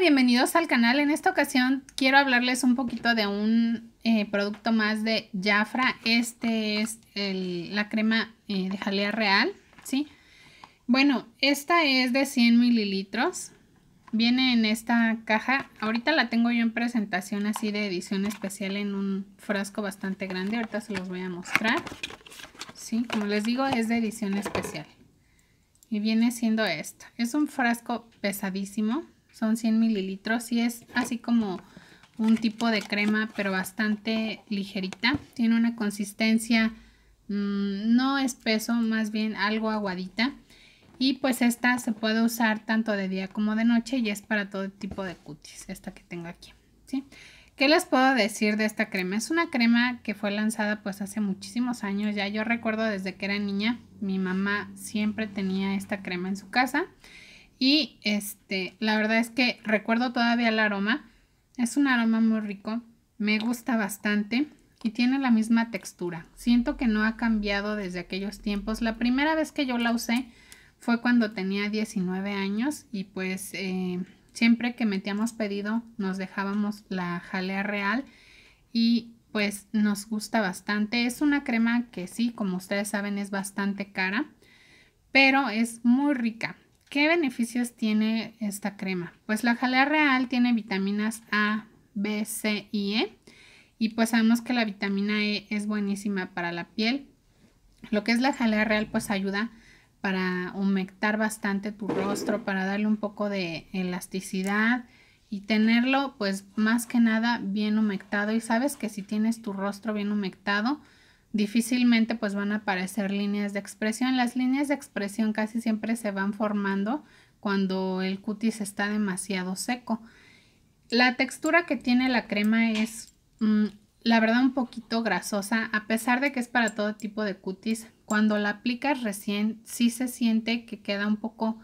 bienvenidos al canal. En esta ocasión quiero hablarles un poquito de un eh, producto más de Jafra. Este es la crema eh, de jalea real, ¿sí? Bueno, esta es de 100 mililitros. Viene en esta caja. Ahorita la tengo yo en presentación así de edición especial en un frasco bastante grande. Ahorita se los voy a mostrar. Sí, como les digo, es de edición especial. Y viene siendo esta. Es un frasco pesadísimo son 100 mililitros y es así como un tipo de crema pero bastante ligerita tiene una consistencia mm, no espeso más bien algo aguadita y pues esta se puede usar tanto de día como de noche y es para todo tipo de cutis esta que tengo aquí ¿sí? ¿Qué les puedo decir de esta crema? Es una crema que fue lanzada pues hace muchísimos años ya. Yo recuerdo desde que era niña, mi mamá siempre tenía esta crema en su casa y este, la verdad es que recuerdo todavía el aroma. Es un aroma muy rico, me gusta bastante y tiene la misma textura. Siento que no ha cambiado desde aquellos tiempos. La primera vez que yo la usé fue cuando tenía 19 años y pues eh, siempre que metíamos pedido nos dejábamos la jalea real y pues nos gusta bastante. Es una crema que sí, como ustedes saben, es bastante cara, pero es muy rica. ¿Qué beneficios tiene esta crema? Pues la jalea real tiene vitaminas A, B, C y E. Y pues sabemos que la vitamina E es buenísima para la piel. Lo que es la jalea real pues ayuda para humectar bastante tu rostro, para darle un poco de elasticidad y tenerlo pues más que nada bien humectado. Y sabes que si tienes tu rostro bien humectado, difícilmente pues van a aparecer líneas de expresión. Las líneas de expresión casi siempre se van formando cuando el cutis está demasiado seco. La textura que tiene la crema es mm, la verdad un poquito grasosa, a pesar de que es para todo tipo de cutis. Cuando la aplicas recién sí se siente que queda un poco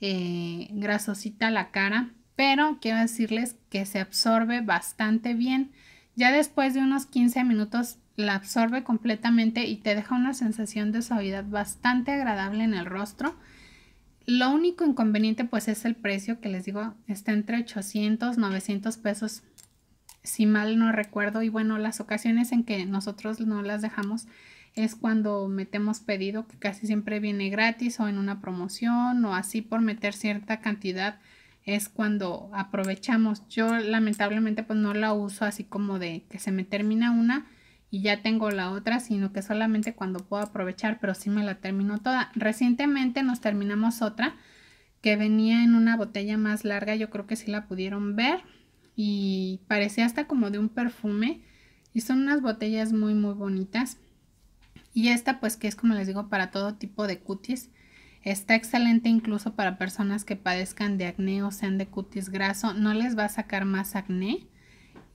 eh, grasosita la cara, pero quiero decirles que se absorbe bastante bien. Ya después de unos 15 minutos la absorbe completamente y te deja una sensación de suavidad bastante agradable en el rostro. Lo único inconveniente pues es el precio que les digo, está entre 800, 900 pesos si mal no recuerdo. Y bueno, las ocasiones en que nosotros no las dejamos es cuando metemos pedido que casi siempre viene gratis o en una promoción o así por meter cierta cantidad es cuando aprovechamos. Yo lamentablemente pues no la uso así como de que se me termina una y ya tengo la otra, sino que solamente cuando puedo aprovechar, pero sí me la termino toda. Recientemente nos terminamos otra que venía en una botella más larga, yo creo que sí la pudieron ver y parecía hasta como de un perfume y son unas botellas muy muy bonitas. Y esta pues que es como les digo para todo tipo de cutis. Está excelente incluso para personas que padezcan de acné o sean de cutis graso. No les va a sacar más acné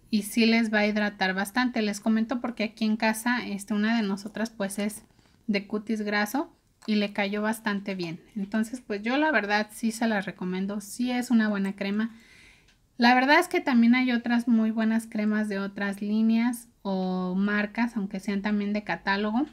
y sí les va a hidratar bastante. Les comento porque aquí en casa este, una de nosotras pues es de cutis graso y le cayó bastante bien. Entonces pues yo la verdad sí se las recomiendo, sí es una buena crema. La verdad es que también hay otras muy buenas cremas de otras líneas o marcas, aunque sean también de catálogo.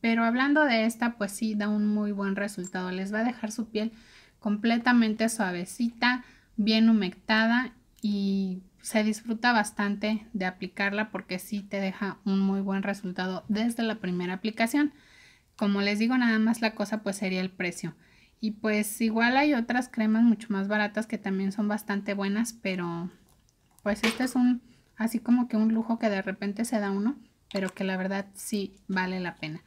Pero hablando de esta, pues sí da un muy buen resultado. Les va a dejar su piel completamente suavecita, bien humectada y se disfruta bastante de aplicarla porque sí te deja un muy buen resultado desde la primera aplicación. Como les digo, nada más la cosa pues sería el precio. Y pues igual hay otras cremas mucho más baratas que también son bastante buenas, pero pues este es un así como que un lujo que de repente se da uno, pero que la verdad sí vale la pena.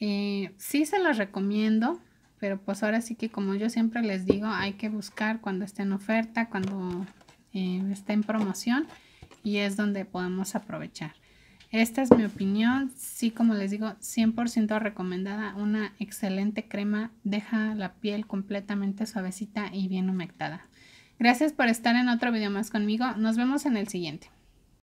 Eh, sí se las recomiendo, pero pues ahora sí que como yo siempre les digo, hay que buscar cuando esté en oferta, cuando eh, está en promoción y es donde podemos aprovechar. Esta es mi opinión, sí como les digo, 100% recomendada, una excelente crema, deja la piel completamente suavecita y bien humectada. Gracias por estar en otro video más conmigo, nos vemos en el siguiente.